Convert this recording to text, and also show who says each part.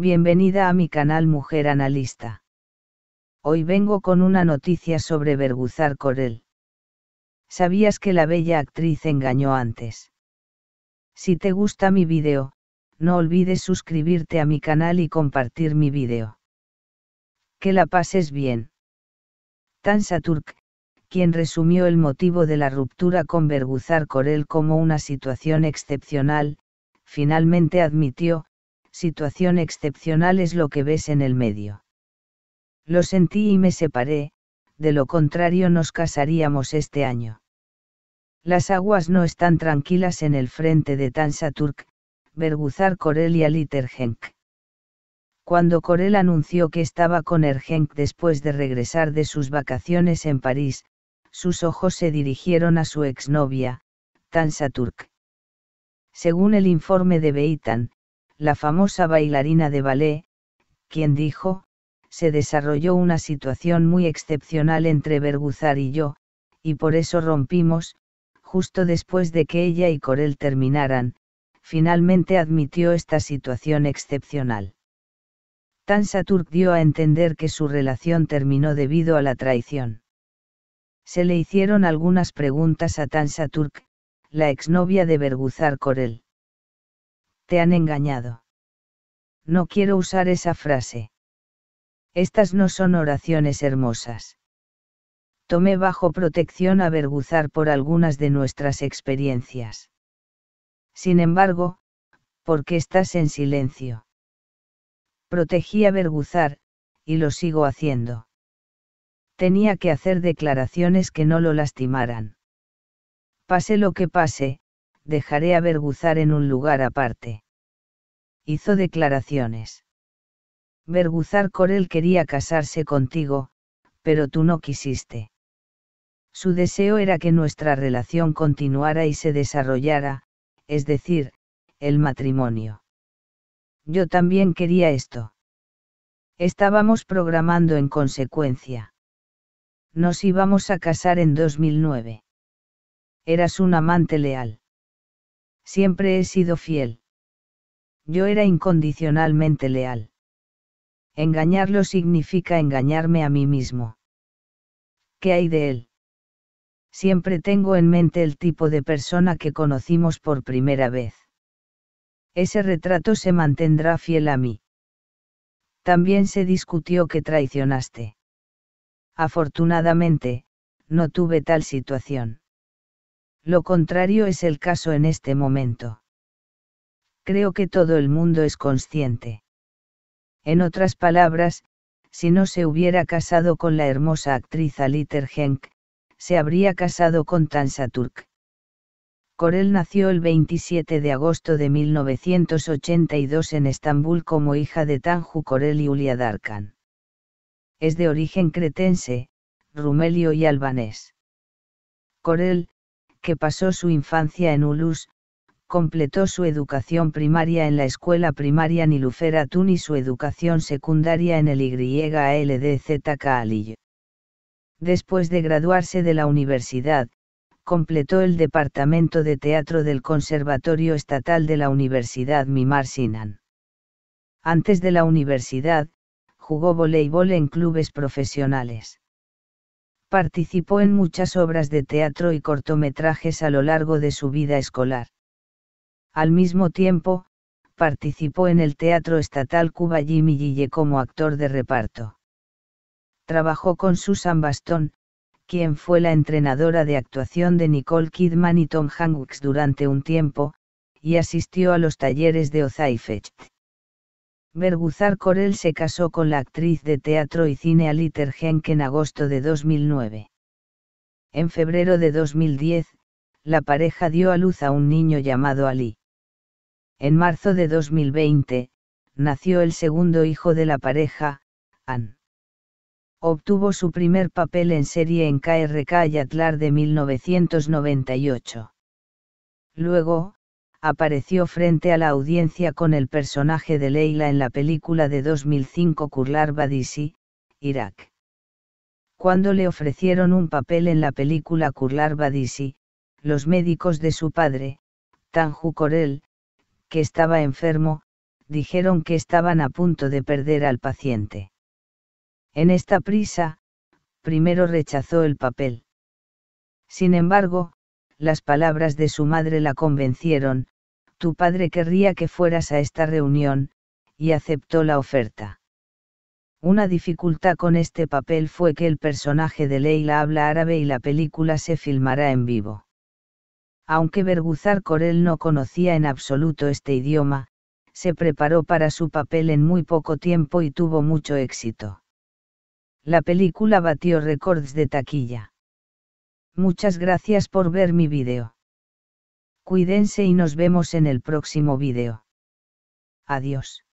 Speaker 1: Bienvenida a mi canal Mujer Analista. Hoy vengo con una noticia sobre Berguzar Corel. ¿Sabías que la bella actriz engañó antes? Si te gusta mi vídeo, no olvides suscribirte a mi canal y compartir mi vídeo. Que la pases bien. Tan Turk, quien resumió el motivo de la ruptura con Berguzar Corel como una situación excepcional, finalmente admitió, situación excepcional es lo que ves en el medio. Lo sentí y me separé, de lo contrario nos casaríamos este año. Las aguas no están tranquilas en el frente de Tansaturk, Berguzar Corel y Cuando Corel anunció que estaba con Ergenk después de regresar de sus vacaciones en París, sus ojos se dirigieron a su exnovia, Turk. Según el informe de Beitan, la famosa bailarina de ballet, quien dijo, se desarrolló una situación muy excepcional entre Berguzar y yo, y por eso rompimos, justo después de que ella y Corel terminaran, finalmente admitió esta situación excepcional. Tansa Turk dio a entender que su relación terminó debido a la traición. Se le hicieron algunas preguntas a Tansa Turk, la exnovia de Berguzar Corel te han engañado. No quiero usar esa frase. Estas no son oraciones hermosas. Tomé bajo protección a por algunas de nuestras experiencias. Sin embargo, ¿por qué estás en silencio? Protegí a verguzar, y lo sigo haciendo. Tenía que hacer declaraciones que no lo lastimaran. Pase lo que pase, dejaré a Berguzar en un lugar aparte. Hizo declaraciones. Berguzar Corel quería casarse contigo, pero tú no quisiste. Su deseo era que nuestra relación continuara y se desarrollara, es decir, el matrimonio. Yo también quería esto. Estábamos programando en consecuencia. Nos íbamos a casar en 2009. Eras un amante leal siempre he sido fiel. Yo era incondicionalmente leal. Engañarlo significa engañarme a mí mismo. ¿Qué hay de él? Siempre tengo en mente el tipo de persona que conocimos por primera vez. Ese retrato se mantendrá fiel a mí. También se discutió que traicionaste. Afortunadamente, no tuve tal situación. Lo contrario es el caso en este momento. Creo que todo el mundo es consciente. En otras palabras, si no se hubiera casado con la hermosa actriz Aliter Henk, se habría casado con Tansa Turk. Corel nació el 27 de agosto de 1982 en Estambul como hija de Tanju Corel y Ulia Darkan. Es de origen cretense, rumelio y albanés. Corel, que pasó su infancia en Ulus, completó su educación primaria en la escuela primaria Nilufer Atun y su educación secundaria en el YALDZK Aliy. Después de graduarse de la universidad, completó el departamento de teatro del Conservatorio Estatal de la Universidad Mimar Sinan. Antes de la universidad, jugó voleibol en clubes profesionales. Participó en muchas obras de teatro y cortometrajes a lo largo de su vida escolar. Al mismo tiempo, participó en el Teatro Estatal Cuba Jimmy Gille como actor de reparto. Trabajó con Susan Bastón, quien fue la entrenadora de actuación de Nicole Kidman y Tom Hanks durante un tiempo, y asistió a los talleres de Ozaifecht. Berguzar Corel se casó con la actriz de teatro y cine Aliter que en agosto de 2009. En febrero de 2010, la pareja dio a luz a un niño llamado Ali. En marzo de 2020, nació el segundo hijo de la pareja, Ann. Obtuvo su primer papel en serie en KRK Atlar de 1998. Luego, apareció frente a la audiencia con el personaje de Leila en la película de 2005 Kurlar Badisi, Irak. Cuando le ofrecieron un papel en la película Kurlar Badisi, los médicos de su padre, Tanju Korel, que estaba enfermo, dijeron que estaban a punto de perder al paciente. En esta prisa, primero rechazó el papel. Sin embargo, las palabras de su madre la convencieron, tu padre querría que fueras a esta reunión, y aceptó la oferta. Una dificultad con este papel fue que el personaje de Leila habla árabe y la película se filmará en vivo. Aunque Berguzar Corel no conocía en absoluto este idioma, se preparó para su papel en muy poco tiempo y tuvo mucho éxito. La película batió récords de taquilla. Muchas gracias por ver mi video. Cuídense y nos vemos en el próximo video. Adiós.